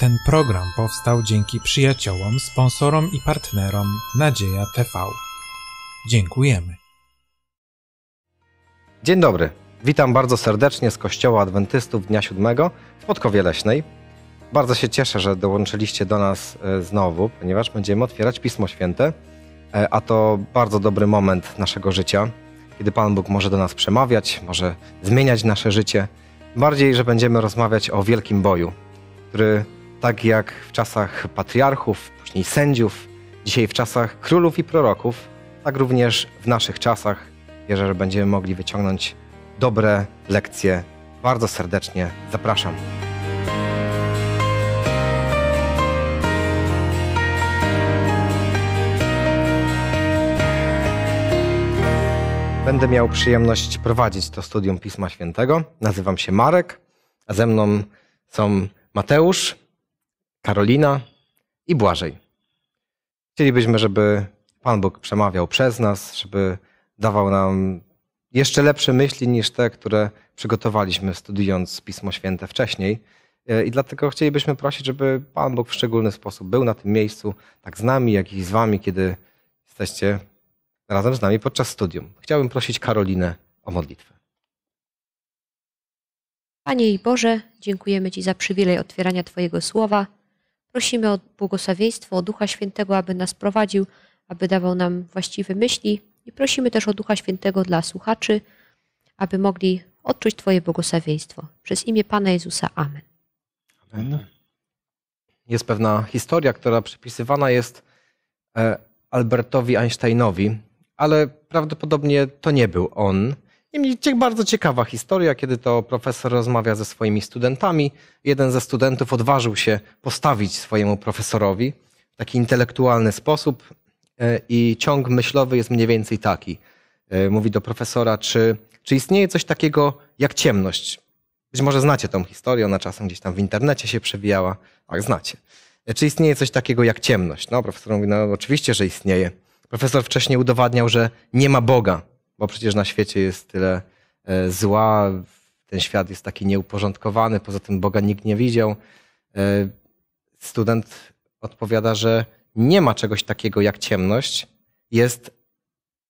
Ten program powstał dzięki przyjaciołom, sponsorom i partnerom Nadzieja TV. Dziękujemy. Dzień dobry. Witam bardzo serdecznie z Kościoła Adwentystów Dnia Siódmego w Podkowie Leśnej. Bardzo się cieszę, że dołączyliście do nas e, znowu, ponieważ będziemy otwierać Pismo Święte, e, a to bardzo dobry moment naszego życia, kiedy Pan Bóg może do nas przemawiać, może zmieniać nasze życie. Bardziej, że będziemy rozmawiać o wielkim boju, który tak jak w czasach patriarchów, później sędziów, dzisiaj w czasach królów i proroków, tak również w naszych czasach. Wierzę, że będziemy mogli wyciągnąć dobre lekcje. Bardzo serdecznie zapraszam. Będę miał przyjemność prowadzić to studium Pisma Świętego. Nazywam się Marek, a ze mną są Mateusz, Karolina i Błażej. Chcielibyśmy, żeby Pan Bóg przemawiał przez nas, żeby dawał nam jeszcze lepsze myśli niż te, które przygotowaliśmy studiując Pismo Święte wcześniej. I dlatego chcielibyśmy prosić, żeby Pan Bóg w szczególny sposób był na tym miejscu, tak z nami, jak i z Wami, kiedy jesteście razem z nami podczas studium. Chciałbym prosić Karolinę o modlitwę. Panie i Boże, dziękujemy Ci za przywilej otwierania Twojego słowa Prosimy o błogosławieństwo, o Ducha Świętego, aby nas prowadził, aby dawał nam właściwe myśli i prosimy też o Ducha Świętego dla słuchaczy, aby mogli odczuć Twoje błogosławieństwo. Przez imię Pana Jezusa. Amen. Amen. Jest pewna historia, która przypisywana jest e, Albertowi Einsteinowi, ale prawdopodobnie to nie był on. Niemniej bardzo ciekawa historia, kiedy to profesor rozmawia ze swoimi studentami. Jeden ze studentów odważył się postawić swojemu profesorowi w taki intelektualny sposób e, i ciąg myślowy jest mniej więcej taki. E, mówi do profesora, czy, czy istnieje coś takiego jak ciemność? Być może znacie tą historię, ona czasem gdzieś tam w internecie się przewijała. Tak, znacie. E, czy istnieje coś takiego jak ciemność? No, profesor mówi, no oczywiście, że istnieje. Profesor wcześniej udowadniał, że nie ma Boga bo przecież na świecie jest tyle e, zła, ten świat jest taki nieuporządkowany, poza tym Boga nikt nie widział. E, student odpowiada, że nie ma czegoś takiego jak ciemność, jest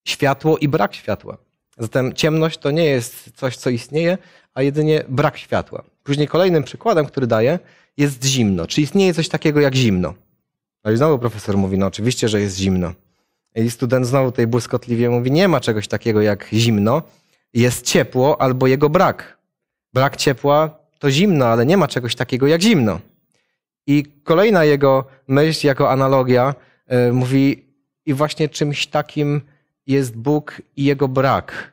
światło i brak światła. Zatem ciemność to nie jest coś, co istnieje, a jedynie brak światła. Później kolejnym przykładem, który daje, jest zimno. Czy istnieje coś takiego jak zimno? No i znowu profesor mówi, no oczywiście, że jest zimno. I student znowu tutaj błyskotliwie mówi, nie ma czegoś takiego jak zimno, jest ciepło albo jego brak. Brak ciepła to zimno, ale nie ma czegoś takiego jak zimno. I kolejna jego myśl jako analogia yy, mówi, i właśnie czymś takim jest Bóg i jego brak.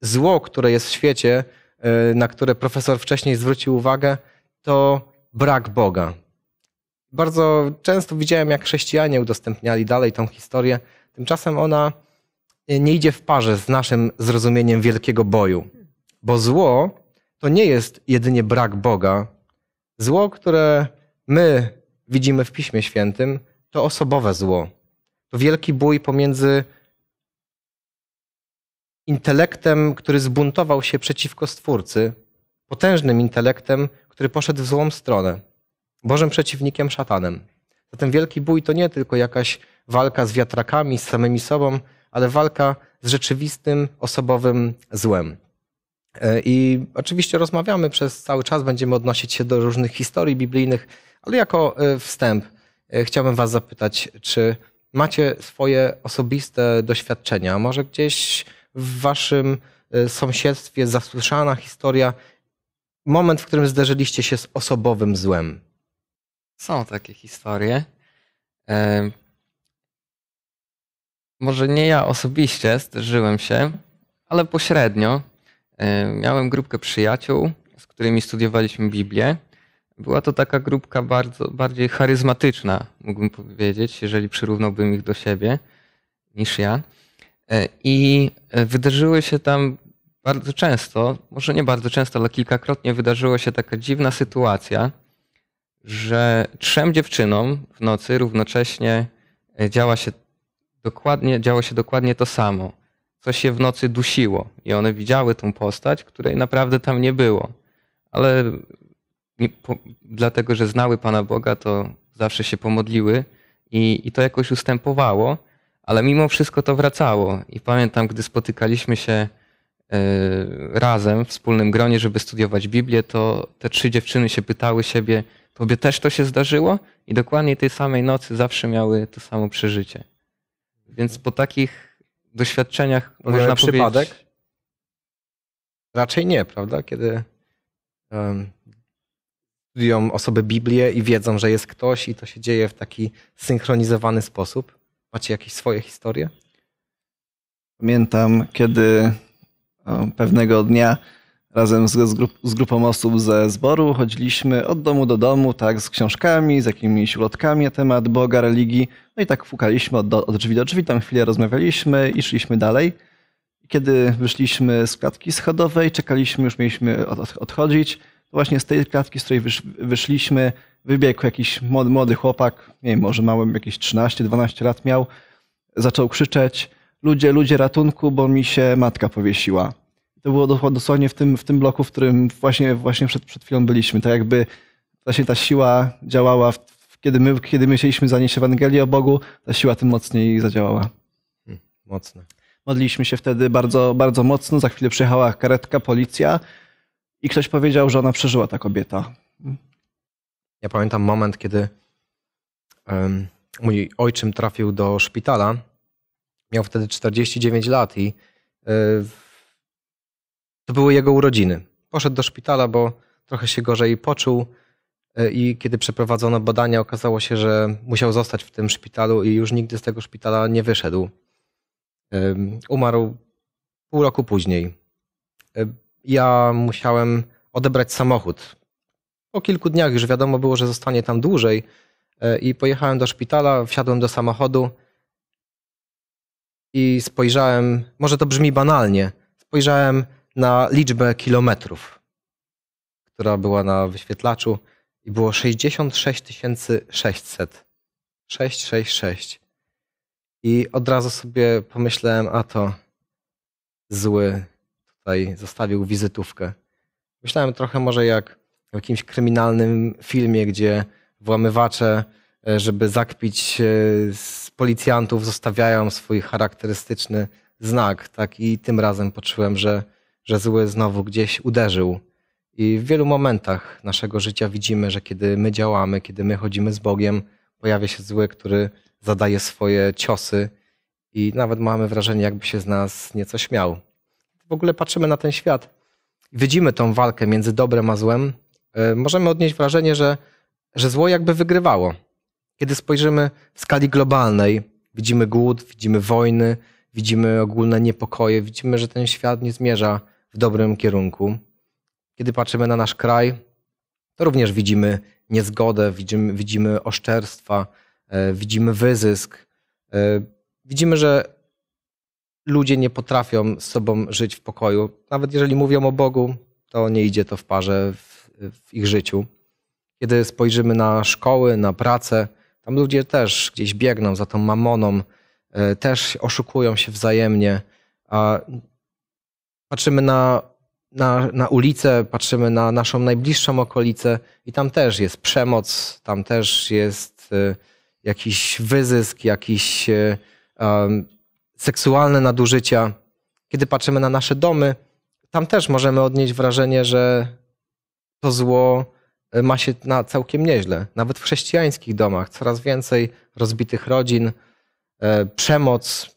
Zło, które jest w świecie, e, na które profesor wcześniej zwrócił uwagę, to brak Boga. Bardzo często widziałem, jak chrześcijanie udostępniali dalej tą historię. Tymczasem ona nie idzie w parze z naszym zrozumieniem wielkiego boju. Bo zło to nie jest jedynie brak Boga. Zło, które my widzimy w Piśmie Świętym, to osobowe zło. To wielki bój pomiędzy intelektem, który zbuntował się przeciwko Stwórcy, potężnym intelektem, który poszedł w złą stronę. Bożym przeciwnikiem szatanem. Zatem wielki bój to nie tylko jakaś walka z wiatrakami, z samymi sobą, ale walka z rzeczywistym, osobowym złem. E, I oczywiście rozmawiamy przez cały czas, będziemy odnosić się do różnych historii biblijnych, ale jako e, wstęp e, chciałbym Was zapytać, czy macie swoje osobiste doświadczenia? Może gdzieś w Waszym sąsiedztwie zasłyszana historia, moment, w którym zderzyliście się z osobowym złem? Są takie historie. Może nie ja osobiście zderzyłem się, ale pośrednio. Miałem grupkę przyjaciół, z którymi studiowaliśmy Biblię. Była to taka grupka bardzo, bardziej charyzmatyczna, mógłbym powiedzieć, jeżeli przyrównałbym ich do siebie, niż ja. E, I e, wydarzyły się tam bardzo często, może nie bardzo często, ale kilkakrotnie wydarzyła się taka dziwna sytuacja, że trzem dziewczynom w nocy równocześnie e, działa się dokładnie, działo się dokładnie to samo. Coś się w nocy dusiło i one widziały tą postać, której naprawdę tam nie było. Ale po, dlatego, że znały Pana Boga, to zawsze się pomodliły i, i to jakoś ustępowało, ale mimo wszystko to wracało. I pamiętam, gdy spotykaliśmy się e, razem, w wspólnym gronie, żeby studiować Biblię, to te trzy dziewczyny się pytały siebie, Tobie też to się zdarzyło i dokładnie tej samej nocy zawsze miały to samo przeżycie. Więc po takich doświadczeniach Bo można przypadek? powiedzieć... Raczej nie, prawda? Kiedy um, studiują osoby Biblię i wiedzą, że jest ktoś i to się dzieje w taki synchronizowany sposób. Macie jakieś swoje historie? Pamiętam, kiedy pewnego dnia Razem z, grup, z, grupą osób ze zboru chodziliśmy od domu do domu, tak, z książkami, z jakimiś ulotkami na temat Boga, religii. No i tak fukaliśmy od, od drzwi do drzwi, tam chwilę rozmawialiśmy i szliśmy dalej. Kiedy wyszliśmy z klatki schodowej, czekaliśmy, już mieliśmy od, od, odchodzić, to właśnie z tej klatki, z której wysz, wyszliśmy, wybiegł jakiś młody, młody chłopak, nie wiem, może małym, jakieś 13-12 lat miał, zaczął krzyczeć, ludzie, ludzie ratunku, bo mi się matka powiesiła to było dosłownie w tym, w tym bloku, w którym właśnie, właśnie przed, przed chwilą byliśmy. Tak jakby właśnie ta siła działała, w, kiedy, my, kiedy myśleliśmy zanieść Ewangelię o Bogu, ta siła tym mocniej zadziałała. Hmm, mocno. Modliliśmy się wtedy bardzo, bardzo mocno. Za chwilę przyjechała karetka, policja i ktoś powiedział, że ona przeżyła, ta kobieta. Ja pamiętam moment, kiedy um, mój ojczym trafił do szpitala. Miał wtedy 49 lat i y, to były jego urodziny. Poszedł do szpitala, bo trochę się gorzej poczuł e, i kiedy przeprowadzono badania, okazało się, że musiał zostać w tym szpitalu i już nigdy z tego szpitala nie wyszedł. Umarł pół roku później. E, ja musiałem odebrać samochód. Po kilku dniach już wiadomo było, że zostanie tam dłużej e, i pojechałem do szpitala, wsiadłem do samochodu i spojrzałem, może to brzmi banalnie, spojrzałem na liczbę kilometrów, która była na wyświetlaczu i było 66 600. 666. I od razu sobie pomyślałem, a to zły tutaj zostawił wizytówkę. Myślałem trochę może jak w jakimś kryminalnym filmie, gdzie włamywacze, e, żeby zakpić e, policjantów, zostawiają swój charakterystyczny znak. Tak i tym razem poczułem, że że zły znowu gdzieś uderzył. I w wielu momentach naszego życia widzimy, że kiedy my działamy, kiedy my chodzimy z Bogiem, pojawia się zły, który zadaje swoje ciosy i nawet mamy wrażenie, jakby się z nas nieco śmiał. W ogóle patrzymy na ten świat i widzimy tą walkę między dobrem a złem. E, możemy odnieść wrażenie, że, że zło jakby wygrywało. Kiedy spojrzymy w skali globalnej, widzimy głód, widzimy wojny, widzimy ogólne niepokoje, widzimy, że ten świat nie zmierza w dobrym kierunku. Kiedy patrzymy na nasz kraj, to również widzimy niezgodę, widzimy, widzimy oszczerstwa, e, widzimy wyzysk. E, widzimy, że ludzie nie potrafią z sobą żyć w pokoju. Nawet jeżeli mówią o Bogu, to nie idzie to w parze w, w ich życiu. Kiedy spojrzymy na szkoły, na pracę, tam ludzie też gdzieś biegną za tą mamoną, e, też oszukują się wzajemnie, a patrzymy na, na, na ulicę, patrzymy na naszą najbliższą okolicę i tam też jest przemoc, tam też jest y, jakiś wyzysk, jakieś um, seksualne nadużycia. Kiedy patrzymy na nasze domy, tam też możemy odnieść wrażenie, że to zło y, ma się na całkiem nieźle. Nawet w chrześcijańskich domach coraz więcej rozbitych rodzin, przemoc.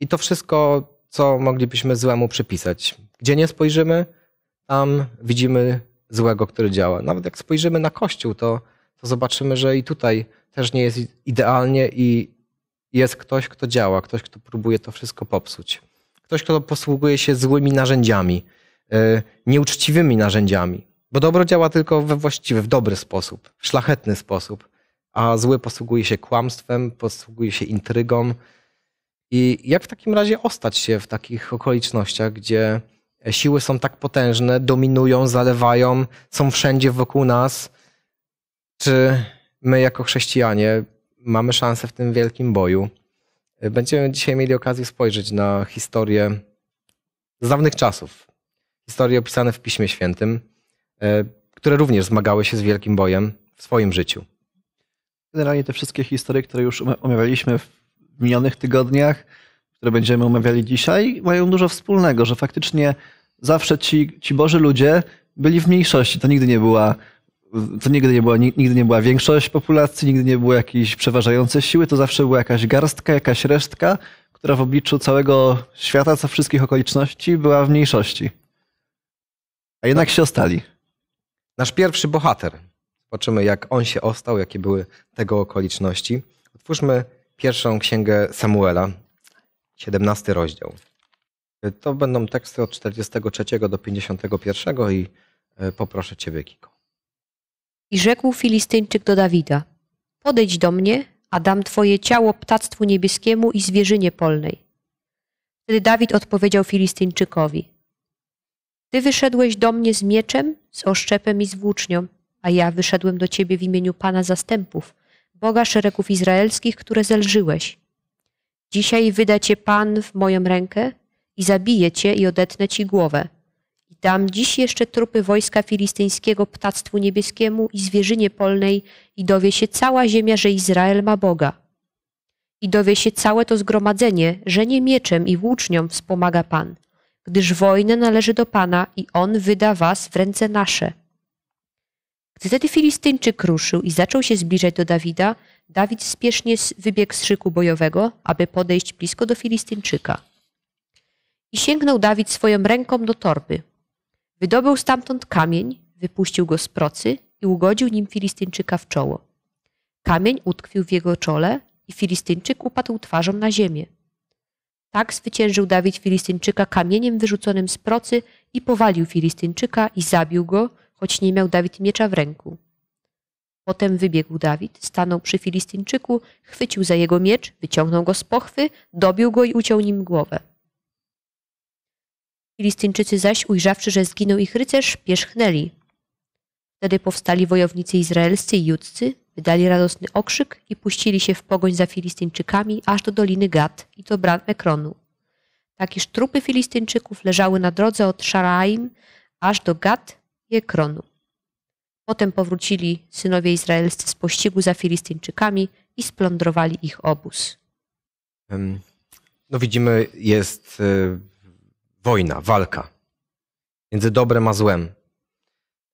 I to wszystko co moglibyśmy złemu przypisać. Gdzie nie spojrzymy, tam widzimy złego, który działa. Nawet jak spojrzymy na Kościół, to, to zobaczymy, że i tutaj też nie jest idealnie i jest ktoś, kto działa, ktoś, kto próbuje to wszystko popsuć. Ktoś, kto posługuje się złymi narzędziami, y, nieuczciwymi narzędziami. Bo dobro działa tylko we właściwy, w dobry sposób, w szlachetny sposób, a zły posługuje się kłamstwem, posługuje się intrygą, i jak w takim razie ostać się w takich okolicznościach, gdzie siły są tak potężne, dominują, zalewają, są wszędzie wokół nas? Czy my, jako chrześcijanie, mamy szansę w tym wielkim boju? Będziemy dzisiaj mieli okazję spojrzeć na historię z dawnych czasów, historie opisane w Piśmie Świętym, e, które również zmagały się z wielkim bojem w swoim życiu. Generalnie te wszystkie historie, które już omawialiśmy w minionych tygodniach, które będziemy omawiali dzisiaj, mają dużo wspólnego, że faktycznie zawsze ci, ci Boży ludzie byli w mniejszości. To nigdy nie była to nigdy nie, była, nigdy nie była większość populacji, nigdy nie były jakieś przeważające siły, to zawsze była jakaś garstka, jakaś resztka, która w obliczu całego świata, co wszystkich okoliczności, była w mniejszości. A jednak się ostali. Nasz pierwszy bohater. Zobaczymy, jak on się ostał, jakie były tego okoliczności. Otwórzmy pierwszą księgę Samuela, 17 rozdział. To będą teksty od 43 do 51 i e, poproszę Ciebie, Kiko. I rzekł Filistyńczyk do Dawida: Podejdź do mnie, a dam Twoje ciało ptactwu niebieskiemu i zwierzynie polnej. Wtedy Dawid odpowiedział Filistyńczykowi: Ty wyszedłeś do mnie z mieczem, z oszczepem i z włócznią, a ja wyszedłem do Ciebie w imieniu Pana zastępów Boga szeregów izraelskich, które zelżyłeś. Dzisiaj wyda cię Pan w moją rękę i zabije cię i odetnę ci głowę. I dam dziś jeszcze trupy wojska filistyńskiego ptactwu niebieskiemu i zwierzynie polnej i dowie się cała ziemia, że Izrael ma Boga. I dowie się całe to zgromadzenie, że nie mieczem i włócznią wspomaga Pan, gdyż wojnę należy do Pana i On wyda was w ręce nasze. Gdy tedy Filistyńczyk ruszył i zaczął się zbliżać do Dawida, Dawid spiesznie wybiegł z szyku bojowego, aby podejść blisko do Filistyńczyka. I sięgnął Dawid swoją ręką do torby. Wydobył stamtąd kamień, wypuścił go z procy i ugodził nim Filistyńczyka w czoło. Kamień utkwił w jego czole i Filistyńczyk upadł twarzą na ziemię. Tak zwyciężył Dawid Filistyńczyka kamieniem wyrzuconym z procy i powalił Filistyńczyka i zabił go, choć nie miał Dawid miecza w ręku. Potem wybiegł Dawid, stanął przy Filistyńczyku, chwycił za jego miecz, wyciągnął go z pochwy, dobił go i uciął nim głowę. Filistyńczycy zaś, ujrzawszy, że zginął ich rycerz, pierzchnęli. Wtedy powstali wojownicy izraelscy i judzcy, wydali radosny okrzyk i puścili się w pogoń za Filistyńczykami aż do Doliny Gad i do bram Ekronu. Tak iż trupy Filistyńczyków leżały na drodze od Szaraim aż do Gad kronu. Potem powrócili synowie izraelscy z pościgu za Filistyńczykami i splądrowali ich obóz. No widzimy, jest e, wojna, walka między dobrem a złem.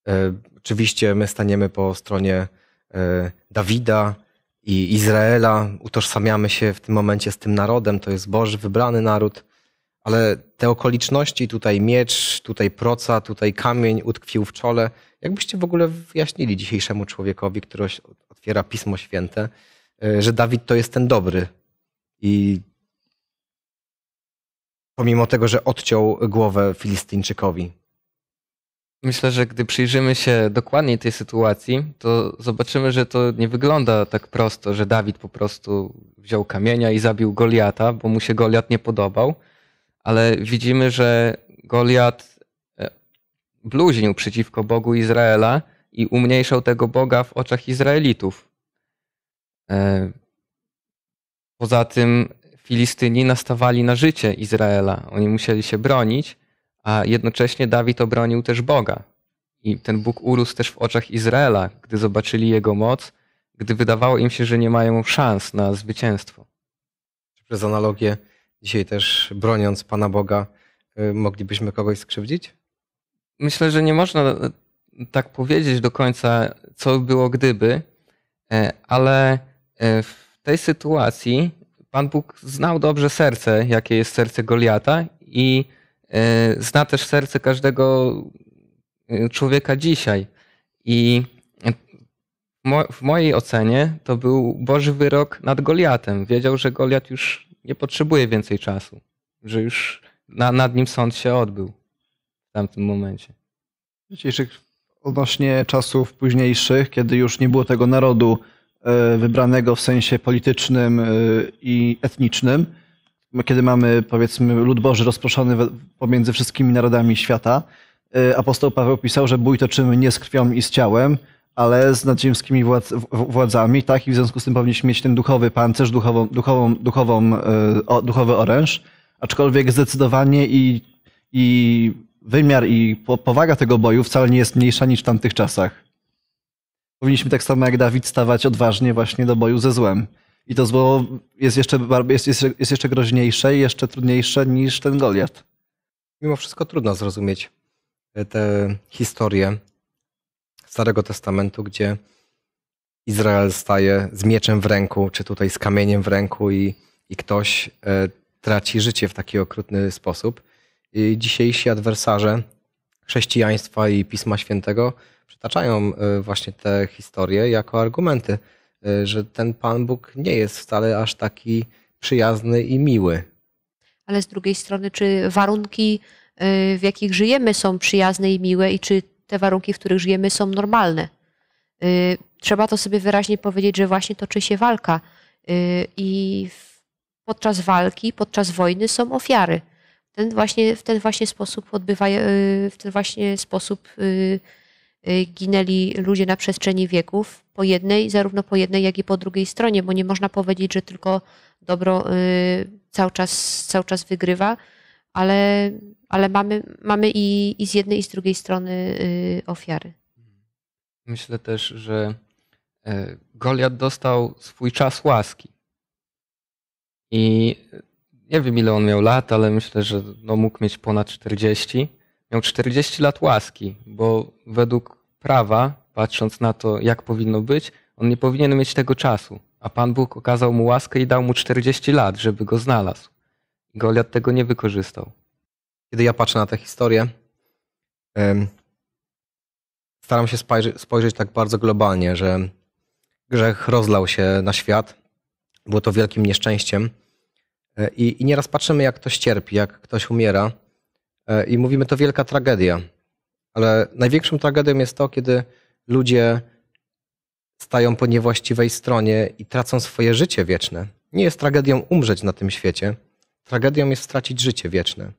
E, oczywiście my staniemy po stronie e, Dawida i Izraela, utożsamiamy się w tym momencie z tym narodem, to jest Boży wybrany naród, ale te okoliczności, tutaj miecz, tutaj proca, tutaj kamień utkwił w czole. Jakbyście w ogóle wyjaśnili dzisiejszemu człowiekowi, który otwiera Pismo Święte, e, że Dawid to jest ten dobry i pomimo tego, że odciął głowę Filistyńczykowi. Myślę, że gdy przyjrzymy się dokładniej tej sytuacji, to zobaczymy, że to nie wygląda tak prosto, że Dawid po prostu wziął kamienia i zabił Goliata, bo mu się Goliat nie podobał ale widzimy, że Goliat e, bluźnił przeciwko Bogu Izraela i umniejszał tego Boga w oczach Izraelitów. E, poza tym Filistyni nastawali na życie Izraela. Oni musieli się bronić, a jednocześnie Dawid obronił też Boga. I ten Bóg urósł też w oczach Izraela, gdy zobaczyli jego moc, gdy wydawało im się, że nie mają szans na zwycięstwo. Przez analogię dzisiaj też broniąc Pana Boga, y, moglibyśmy kogoś skrzywdzić? Myślę, że nie można e, tak powiedzieć do końca, co było gdyby, e, ale e, w tej sytuacji Pan Bóg znał dobrze serce, jakie jest serce Goliata i zna też serce każdego człowieka dzisiaj. I w mojej ocenie to był Boży wyrok nad Goliatem. Wiedział, że Goliat już nie potrzebuje więcej czasu, że już na, nad nim sąd się odbył w tamtym momencie. Dzisiejszych odnośnie czasów późniejszych, kiedy już nie było tego narodu e, wybranego w sensie politycznym e, i etnicznym, kiedy mamy powiedzmy lud Boży rozproszony pomiędzy wszystkimi narodami świata, e, apostoł Paweł pisał, że bój toczymy nie z krwią i z ciałem, ale z nadziemskimi władz, władzami, tak? I w związku z tym powinniśmy mieć ten duchowy pancerz, duchową, duchową, duchową, e, o, duchowy oręż. Aczkolwiek zdecydowanie i, i wymiar i powaga tego boju wcale nie jest mniejsza niż w tamtych czasach. Powinniśmy tak samo jak Dawid stawać odważnie właśnie do boju ze złem. I to zło jest jeszcze, jest, jest, jest jeszcze groźniejsze i jeszcze trudniejsze niż ten Goliat. Mimo wszystko trudno zrozumieć e, tę historię Starego Testamentu, gdzie Izrael staje z mieczem w ręku, czy tutaj z kamieniem w ręku i, i ktoś e, traci życie w taki okrutny sposób. I dzisiejsi adwersarze chrześcijaństwa i Pisma Świętego przytaczają e, właśnie te historie jako argumenty, e, że ten Pan Bóg nie jest wcale aż taki przyjazny i miły. Ale z drugiej strony, czy warunki, e, w jakich żyjemy, są przyjazne i miłe, i czy te warunki, w których żyjemy, są normalne. Y, trzeba to sobie wyraźnie powiedzieć, że właśnie toczy się walka y, i podczas walki, podczas wojny są ofiary. Ten właśnie, w ten właśnie sposób odbywa, y, w ten właśnie sposób ginęli ludzie na przestrzeni wieków, po jednej, zarówno po jednej, jak i po drugiej stronie, bo nie można powiedzieć, że tylko dobro cały czas, cały czas wygrywa ale, ale mamy, mamy i, i z jednej, i z drugiej strony y, ofiary. Myślę też, że e, Goliat dostał swój czas łaski. I e, nie wiem, ile on miał lat, ale myślę, że no, mógł mieć ponad 40. Miał 40 lat łaski, bo według prawa, patrząc na to, jak powinno być, on nie powinien mieć tego czasu. A Pan Bóg okazał mu łaskę i dał mu 40 lat, żeby go znalazł. Goliat tego nie wykorzystał. Kiedy ja patrzę na tę historię, staram się spojrzeć, tak bardzo globalnie, że grzech rozlał się na świat. Było to wielkim nieszczęściem. E, I, I nieraz patrzymy, jak ktoś cierpi, jak ktoś umiera, e, i mówimy, to wielka tragedia. Ale największą tragedią jest to, kiedy ludzie stają po niewłaściwej stronie i tracą swoje życie wieczne. Nie jest tragedią umrzeć na tym świecie, tragedią jest stracić życie wieczne.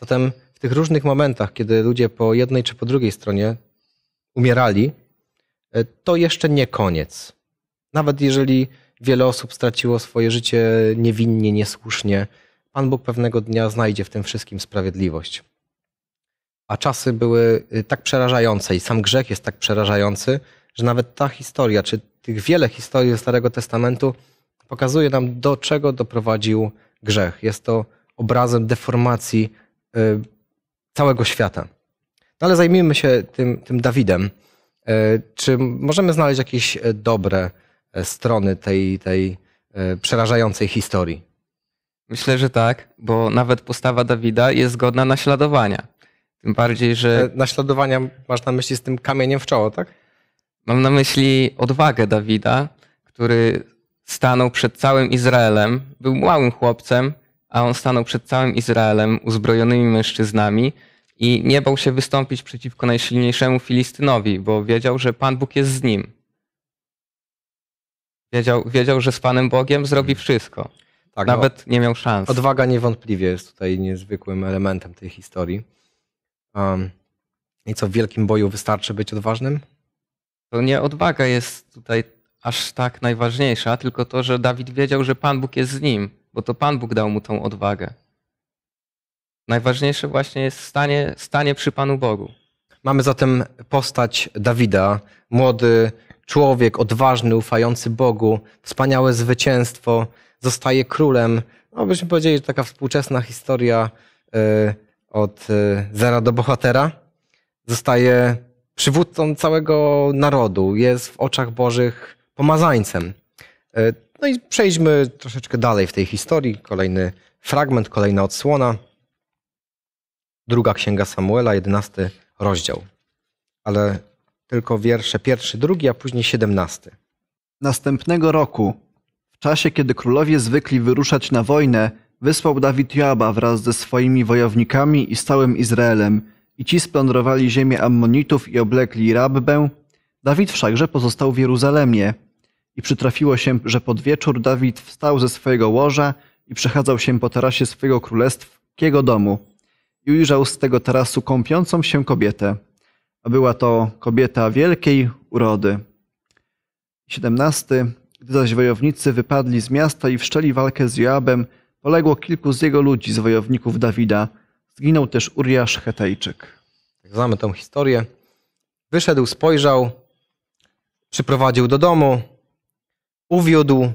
Zatem w tych różnych momentach, kiedy ludzie po jednej czy po drugiej stronie umierali, e, to jeszcze nie koniec. Nawet jeżeli wiele osób straciło swoje życie niewinnie, niesłusznie, Pan Bóg pewnego dnia znajdzie w tym wszystkim sprawiedliwość. A czasy były e, tak przerażające i sam grzech jest tak przerażający, że nawet ta historia, czy tych wiele historii ze Starego Testamentu pokazuje nam, do czego doprowadził grzech. Jest to obrazem deformacji y, całego świata. No ale zajmijmy się tym, tym Dawidem. Y, czy możemy znaleźć jakieś e, dobre e, strony tej, tej e, przerażającej historii? Myślę, że tak, bo nawet postawa Dawida jest godna naśladowania. Tym bardziej, że. Naśladowania masz na myśli z tym kamieniem w czoło, tak? Mam na myśli odwagę Dawida, który stanął przed całym Izraelem, był małym chłopcem, a on stanął przed całym Izraelem uzbrojonymi mężczyznami i nie bał się wystąpić przeciwko najsilniejszemu Filistynowi, bo wiedział, że Pan Bóg jest z nim. Wiedział, wiedział że z Panem Bogiem zrobi wszystko. Tak, no, Nawet no, nie miał szans. Odwaga niewątpliwie jest tutaj niezwykłym elementem tej historii. Um, I co w wielkim boju wystarczy być odważnym? To nie odwaga jest tutaj aż tak najważniejsza, tylko to, że Dawid wiedział, że Pan Bóg jest z nim, bo to Pan Bóg dał mu tą odwagę. Najważniejsze właśnie jest stanie, stanie przy Panu Bogu. Mamy zatem postać Dawida, młody człowiek, odważny, ufający Bogu, wspaniałe zwycięstwo, zostaje królem. No, byśmy powiedzieli, że taka współczesna historia y, od y, zera do bohatera. Zostaje przywódcą całego narodu, jest w oczach Bożych pomazańcem. E, no i przejdźmy troszeczkę dalej w tej historii. Kolejny fragment, kolejna odsłona. Druga księga Samuela, jedenasty rozdział. Ale tylko wiersze pierwszy, drugi, a później siedemnasty. Następnego roku, w czasie kiedy królowie zwykli wyruszać na wojnę, wysłał Dawid Joaba wraz ze swoimi wojownikami i stałym Izraelem, i ci splądrowali ziemię Ammonitów i oblekli Rabbę. Dawid wszakże pozostał w Jeruzalemie, i przytrafiło się, że pod wieczór Dawid wstał ze swojego łoża i przechadzał się po tarasie swojego kiego domu i ujrzał z tego tarasu kąpiącą się kobietę, a była to kobieta wielkiej urody. 17. Gdy zaś wojownicy wypadli z miasta i wszczęli walkę z Joabem, poległo kilku z jego ludzi, z wojowników Dawida. Zginął też Uriasz Hetejczyk. Tak, znamy tą historię. Wyszedł, spojrzał, przyprowadził do domu, uwiódł.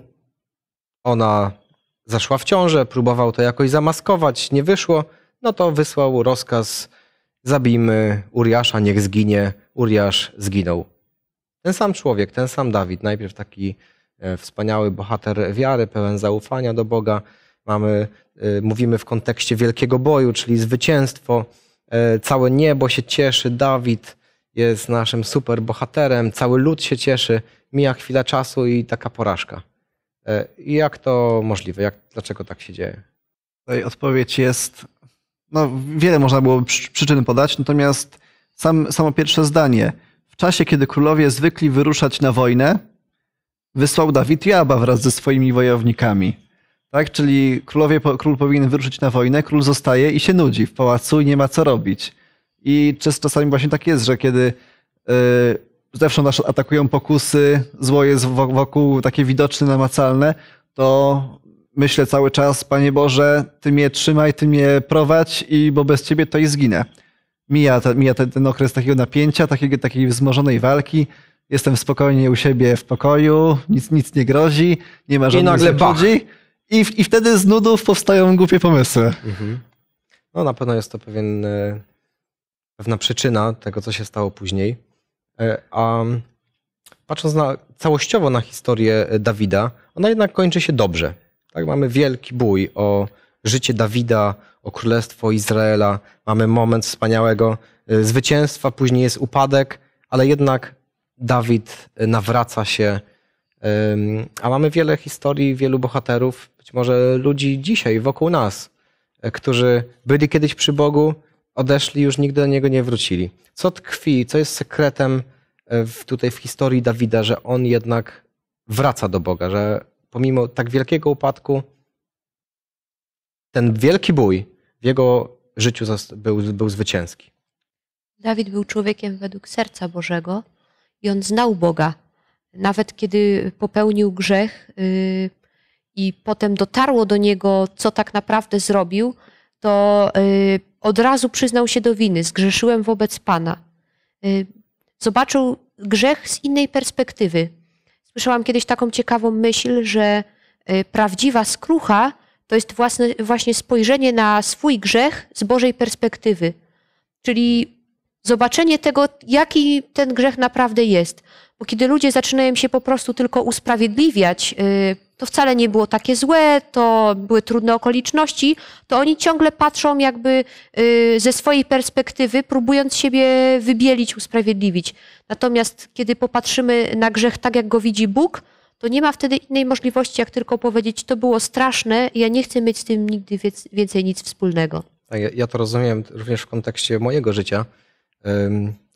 Ona zaszła w ciążę, próbował to jakoś zamaskować, nie wyszło. No to wysłał rozkaz: zabijmy Uriasza, niech zginie. Uriasz zginął. Ten sam człowiek, ten sam Dawid, najpierw taki e, wspaniały bohater wiary, pełen zaufania do Boga. Mamy, e, mówimy w kontekście wielkiego boju, czyli zwycięstwo. E, całe niebo się cieszy, Dawid jest naszym super bohaterem, cały lud się cieszy, mija chwila czasu i taka porażka. E, I jak to możliwe? Jak, dlaczego tak się dzieje? Tutaj odpowiedź jest, no wiele można było przyczyn podać, natomiast sam, samo pierwsze zdanie. W czasie, kiedy królowie zwykli wyruszać na wojnę, wysłał Dawid Jaba wraz ze swoimi wojownikami. Tak, czyli królowie, król powinien wyruszyć na wojnę, król zostaje i się nudzi w pałacu i nie ma co robić. I czasami właśnie tak jest, że kiedy e, zewsząd nas atakują pokusy, zło jest wokół takie widoczne, namacalne, to myślę cały czas, Panie Boże, Ty mnie trzymaj, Ty mnie prowadź, i bo bez Ciebie to i zginę. Mija, ta, mija ten, ten, okres takiego napięcia, takiego, takiej wzmożonej walki. Jestem spokojnie u siebie w pokoju, nic, nic nie grozi, nie ma żadnych I ludzi. I, I wtedy z nudów powstają głupie pomysły. Mhm. No na pewno jest to pewien e, pewna przyczyna tego, co się stało później. E, a patrząc na, całościowo na historię e, Dawida, ona jednak kończy się dobrze. Tak, mamy wielki bój o życie Dawida, o królestwo Izraela. Mamy moment wspaniałego e, zwycięstwa, później jest upadek, ale jednak Dawid nawraca się. A mamy wiele historii, wielu bohaterów, być może ludzi dzisiaj wokół nas, którzy byli kiedyś przy Bogu, odeszli, już nigdy do niego nie wrócili. Co tkwi, co jest sekretem e, w, tutaj w historii Dawida, że on jednak wraca do Boga, że pomimo tak wielkiego upadku, ten wielki bój w jego życiu był, był zwycięski. Dawid był człowiekiem według serca Bożego i on znał Boga. Nawet kiedy popełnił grzech yy, i potem dotarło do niego, co tak naprawdę zrobił, to y, od razu przyznał się do winy, zgrzeszyłem wobec Pana. Y, zobaczył grzech z innej perspektywy. Słyszałam kiedyś taką ciekawą myśl, że y, prawdziwa skrucha to jest własne, właśnie spojrzenie na swój grzech z Bożej perspektywy. Czyli zobaczenie tego, jaki ten grzech naprawdę jest. Bo kiedy ludzie zaczynają się po prostu tylko usprawiedliwiać, yy, to wcale nie było takie złe, to były trudne okoliczności, to oni ciągle patrzą jakby y, ze swojej perspektywy, próbując siebie wybielić, usprawiedliwić. Natomiast kiedy popatrzymy na grzech tak, jak go widzi Bóg, to nie ma wtedy innej możliwości, jak tylko powiedzieć, to było straszne, ja nie chcę mieć z tym nigdy więcej nic wspólnego. Ja to rozumiem również w kontekście mojego życia.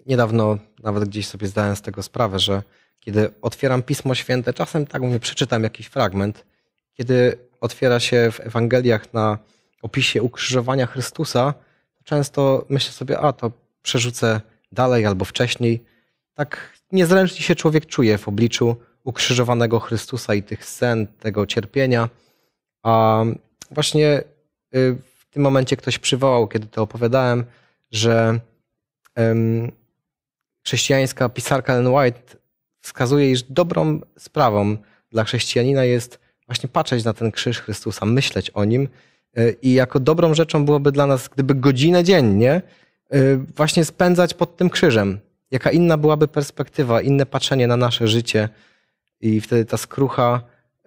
Niedawno nawet gdzieś sobie zdałem z tego sprawę, że kiedy otwieram Pismo Święte, czasem tak mówię, przeczytam jakiś fragment. Kiedy otwiera się w Ewangeliach na opisie ukrzyżowania Chrystusa, często myślę sobie, a to przerzucę dalej albo wcześniej. Tak niezręcznie się człowiek czuje w obliczu ukrzyżowanego Chrystusa i tych scen, tego cierpienia. A właśnie y, w tym momencie ktoś przywołał, kiedy to opowiadałem, że chrześcijańska pisarka Ellen White wskazuje, iż dobrą sprawą dla chrześcijanina jest właśnie patrzeć na ten krzyż Chrystusa, myśleć o nim. Y, I jako dobrą rzeczą byłoby dla nas, gdyby godzinę dziennie y, właśnie spędzać pod tym krzyżem. Jaka inna byłaby perspektywa, inne patrzenie na nasze życie, i wtedy ta skrucha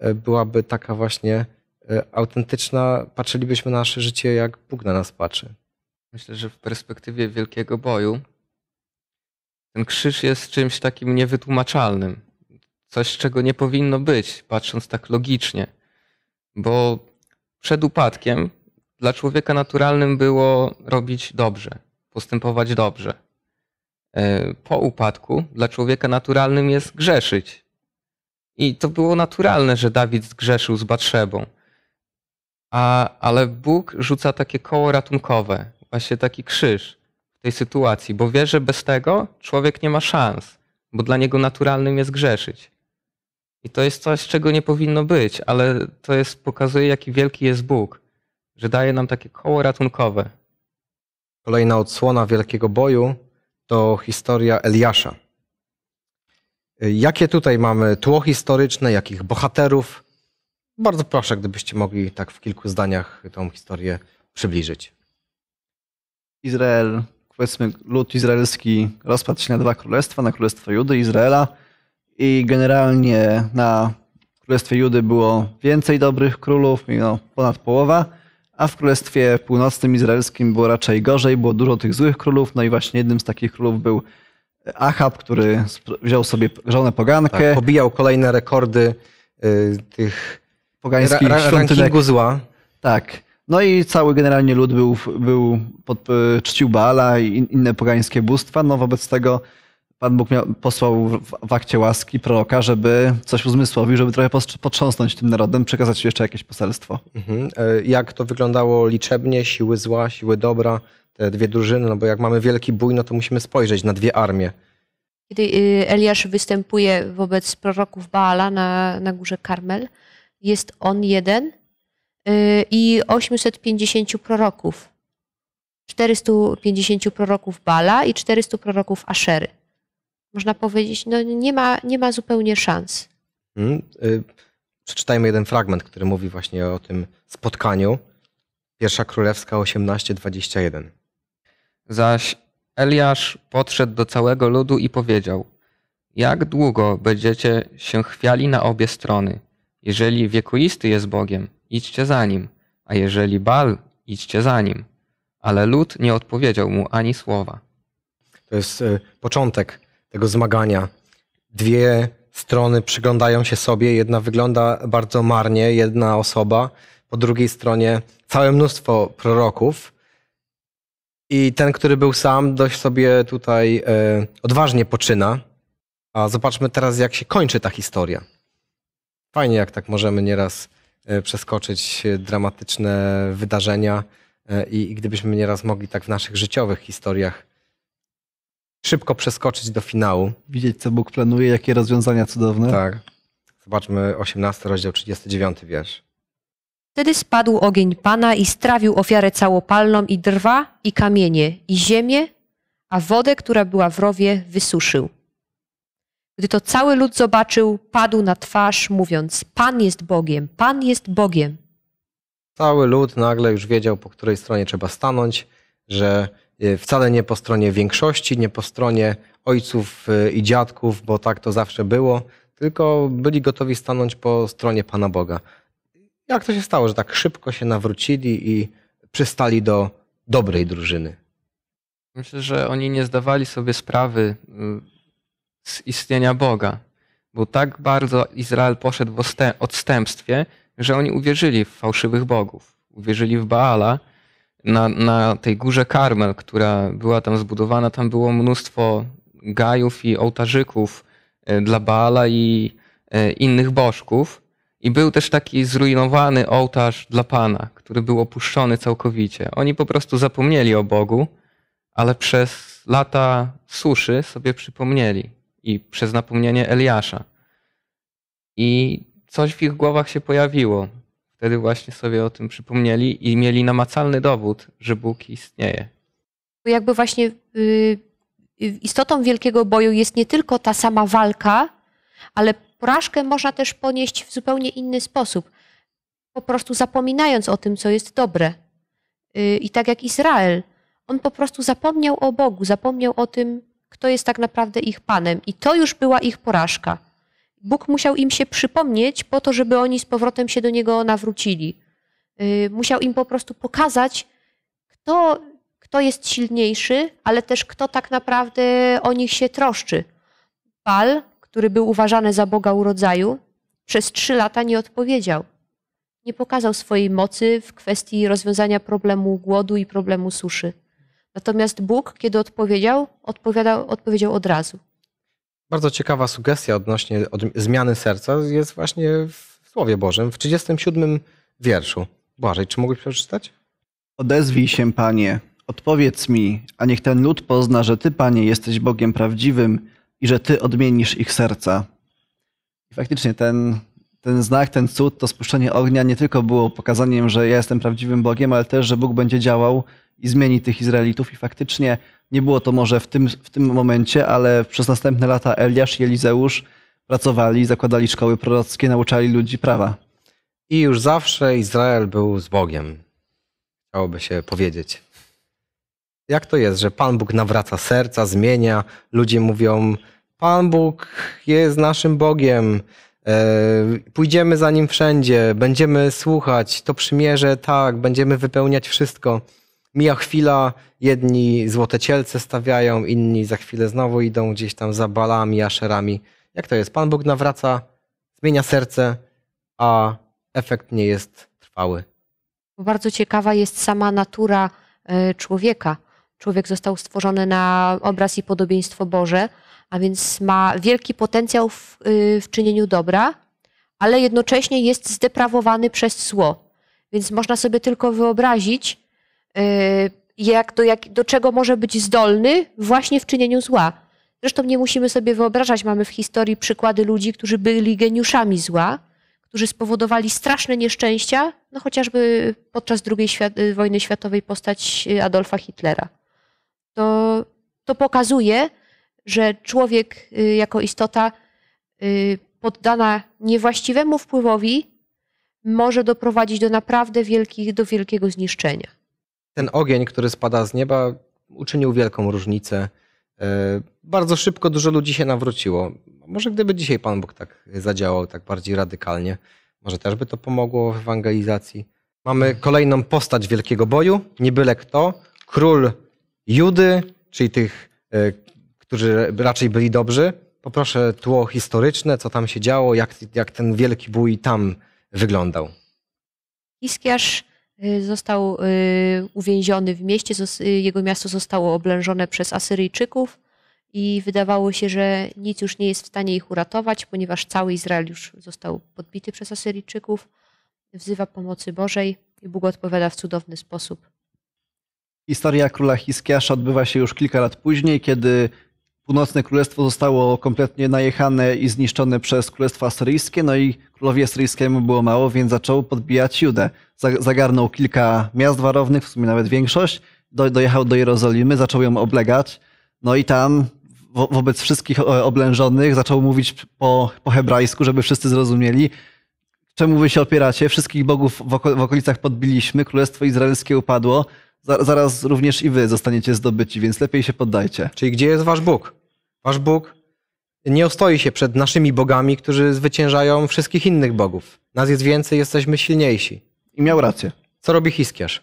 y, byłaby taka właśnie autentyczna. Patrzylibyśmy na nasze życie, jak Bóg na nas patrzy. Myślę, że w perspektywie wielkiego boju ten krzyż jest czymś takim niewytłumaczalnym. Coś, czego nie powinno być, patrząc tak logicznie. Bo przed upadkiem dla człowieka naturalnym było robić dobrze, postępować dobrze. E, po upadku dla człowieka naturalnym jest grzeszyć. I to było naturalne, że Dawid zgrzeszył z Batrzebą. A, ale Bóg rzuca takie koło ratunkowe, właśnie taki krzyż tej sytuacji, bo wie, że bez tego człowiek nie ma szans, bo dla niego naturalnym jest grzeszyć. I to jest coś, czego nie powinno być, ale to jest, pokazuje, jaki wielki jest Bóg, że daje nam takie koło ratunkowe. Kolejna odsłona wielkiego boju to historia Eliasza. Jakie tutaj mamy tło historyczne, jakich bohaterów? Bardzo proszę, gdybyście mogli tak w kilku zdaniach tą historię przybliżyć. Izrael powiedzmy lud izraelski rozpadł się na dwa królestwa, na królestwo Judy i Izraela i generalnie na królestwie Judy było więcej dobrych królów, no, ponad połowa, a w królestwie północnym izraelskim było raczej gorzej, było dużo tych złych królów, no i właśnie jednym z takich królów był Ahab, który wziął sobie żonę pogankę. Tak, pobijał kolejne rekordy y, tych pogańskich ra, ra, rankingu zła. Tak. No i cały generalnie lud był, był pod, e, czcił Baala i inne pogańskie bóstwa. No wobec tego Pan Bóg miał, posłał w, w akcie łaski proroka, żeby coś uzmysłowił, żeby trochę potrząsnąć tym narodem, przekazać jeszcze jakieś poselstwo. Mhm. E, jak to wyglądało liczebnie? Siły zła, siły dobra, te dwie drużyny? No bo jak mamy wielki bój, no to musimy spojrzeć na dwie armie. Kiedy y, Eliasz występuje wobec proroków Baala na, na górze Karmel, jest on jeden – Y, i 850 proroków. 450 proroków Bala i 400 proroków Aszery. Można powiedzieć, no nie ma, nie ma zupełnie szans. Hmm, y, przeczytajmy jeden fragment, który mówi właśnie o tym spotkaniu. Pierwsza Królewska 18:21. Zaś Eliasz podszedł do całego ludu i powiedział: Jak długo będziecie się chwiali na obie strony? Jeżeli wiekuisty jest Bogiem, idźcie za nim, a jeżeli Bal, idźcie za nim. Ale lud nie odpowiedział mu ani słowa. To jest e, początek tego zmagania. Dwie strony przyglądają się sobie, jedna wygląda bardzo marnie, jedna osoba, po drugiej stronie całe mnóstwo proroków. I ten, który był sam, dość sobie tutaj e, odważnie poczyna. A zobaczmy teraz, jak się kończy ta historia. Fajnie, jak tak możemy nieraz E, przeskoczyć dramatyczne wydarzenia e, i, i gdybyśmy nieraz mogli tak w naszych życiowych historiach szybko przeskoczyć do finału. Widzieć, co Bóg planuje, jakie rozwiązania cudowne. Tak. Zobaczmy 18 rozdział 39 wiersz. Wtedy spadł ogień Pana i strawił ofiarę całopalną i drwa, i kamienie, i ziemię, a wodę, która była w rowie, wysuszył. Gdy to cały lud zobaczył, padł na twarz, mówiąc: Pan jest Bogiem, Pan jest Bogiem. Cały lud nagle już wiedział, po której stronie trzeba stanąć, że y, wcale nie po stronie większości, nie po stronie ojców y, i dziadków, bo tak to zawsze było, tylko byli gotowi stanąć po stronie Pana Boga. Jak to się stało, że tak szybko się nawrócili i przystali do dobrej drużyny? Myślę, że oni nie zdawali sobie sprawy y, z istnienia Boga, bo tak bardzo Izrael poszedł w odstępstwie, że oni uwierzyli w fałszywych bogów. Uwierzyli w Baala. Na, na tej górze Karmel, która była tam zbudowana, tam było mnóstwo gajów i ołtarzyków e, dla Baala i e, innych bożków. I był też taki zrujnowany ołtarz dla Pana, który był opuszczony całkowicie. Oni po prostu zapomnieli o Bogu, ale przez lata suszy sobie przypomnieli i przez napomnienie Eliasza. I coś w ich głowach się pojawiło. Wtedy właśnie sobie o tym przypomnieli i mieli namacalny dowód, że Bóg istnieje. Jakby właśnie y, y, istotą wielkiego boju jest nie tylko ta sama walka, ale porażkę można też ponieść w zupełnie inny sposób, po prostu zapominając o tym, co jest dobre. Y, I tak jak Izrael, on po prostu zapomniał o Bogu, zapomniał o tym, kto jest tak naprawdę ich Panem. I to już była ich porażka. Bóg musiał im się przypomnieć po to, żeby oni z powrotem się do Niego nawrócili. Y, musiał im po prostu pokazać, kto, kto jest silniejszy, ale też kto tak naprawdę o nich się troszczy. Bal, który był uważany za Boga urodzaju, przez trzy lata nie odpowiedział. Nie pokazał swojej mocy w kwestii rozwiązania problemu głodu i problemu suszy. Natomiast Bóg, kiedy odpowiedział, odpowiadał, odpowiedział od razu. Bardzo ciekawa sugestia odnośnie od zmiany serca jest właśnie w Słowie Bożym, w 37 wierszu. Błażej, czy mógłbyś przeczytać? Odezwij się, Panie, odpowiedz mi, a niech ten lud pozna, że Ty, Panie, jesteś Bogiem prawdziwym i że Ty odmienisz ich serca. I faktycznie ten ten znak, ten cud, to spuszczenie ognia nie tylko było pokazaniem, że ja jestem prawdziwym Bogiem, ale też, że Bóg będzie działał i zmieni tych Izraelitów. I faktycznie nie było to może w tym, w tym momencie, ale przez następne lata Eliasz i Elizeusz pracowali, zakładali szkoły prorockie, nauczali ludzi prawa. I już zawsze Izrael był z Bogiem. Chciałoby się powiedzieć. Jak to jest, że Pan Bóg nawraca serca, zmienia? Ludzie mówią: Pan Bóg jest naszym Bogiem E, pójdziemy za nim wszędzie, będziemy słuchać, to przymierze, tak, będziemy wypełniać wszystko. Mija chwila, jedni złote cielce stawiają, inni za chwilę znowu idą gdzieś tam za balami, aszerami. Jak to jest? Pan Bóg nawraca, zmienia serce, a efekt nie jest trwały. Bardzo ciekawa jest sama natura e, człowieka. Człowiek został stworzony na obraz i podobieństwo Boże a więc ma wielki potencjał w, y, w czynieniu dobra, ale jednocześnie jest zdeprawowany przez zło. Więc można sobie tylko wyobrazić, y, jak do, jak, do czego może być zdolny właśnie w czynieniu zła. Zresztą nie musimy sobie wyobrażać, mamy w historii przykłady ludzi, którzy byli geniuszami zła, którzy spowodowali straszne nieszczęścia, no chociażby podczas II y, wojny światowej postać Adolfa Hitlera. To, to pokazuje, że człowiek y, jako istota y, poddana niewłaściwemu wpływowi może doprowadzić do naprawdę wielkich, do wielkiego zniszczenia. Ten ogień, który spada z nieba, uczynił wielką różnicę. Y, bardzo szybko dużo ludzi się nawróciło. Może gdyby dzisiaj Pan Bóg tak zadziałał, tak bardziej radykalnie, może też by to pomogło w ewangelizacji. Mamy kolejną postać wielkiego boju, nie byle kto, król Judy, czyli tych którzy raczej byli dobrzy. Poproszę tło historyczne, co tam się działo, jak, jak ten wielki bój tam wyglądał. Hiskiarz y, został y, uwięziony w mieście, y, jego miasto zostało oblężone przez Asyryjczyków i wydawało się, że nic już nie jest w stanie ich uratować, ponieważ cały Izrael już został podbity przez Asyryjczyków. Wzywa pomocy Bożej i Bóg odpowiada w cudowny sposób. Historia króla Hiskiasza odbywa się już kilka lat później, kiedy Północne Królestwo zostało kompletnie najechane i zniszczone przez Królestwo Asyryjskie, no i królowi asyryjskiemu było mało, więc zaczął podbijać Judę. Zagarnął kilka miast warownych, w sumie nawet większość, dojechał do Jerozolimy, zaczął ją oblegać, no i tam wo wobec wszystkich e, oblężonych zaczął mówić po, po hebrajsku, żeby wszyscy zrozumieli, czemu wy się opieracie, wszystkich bogów w, oko w okolicach podbiliśmy, Królestwo Izraelskie upadło, zaraz również i wy zostaniecie zdobyci, więc lepiej się poddajcie. Czyli gdzie jest wasz Bóg? Wasz Bóg nie ostoi się przed naszymi bogami, którzy zwyciężają wszystkich innych bogów. Nas jest więcej, jesteśmy silniejsi. I miał rację. Co robi Hiskierz?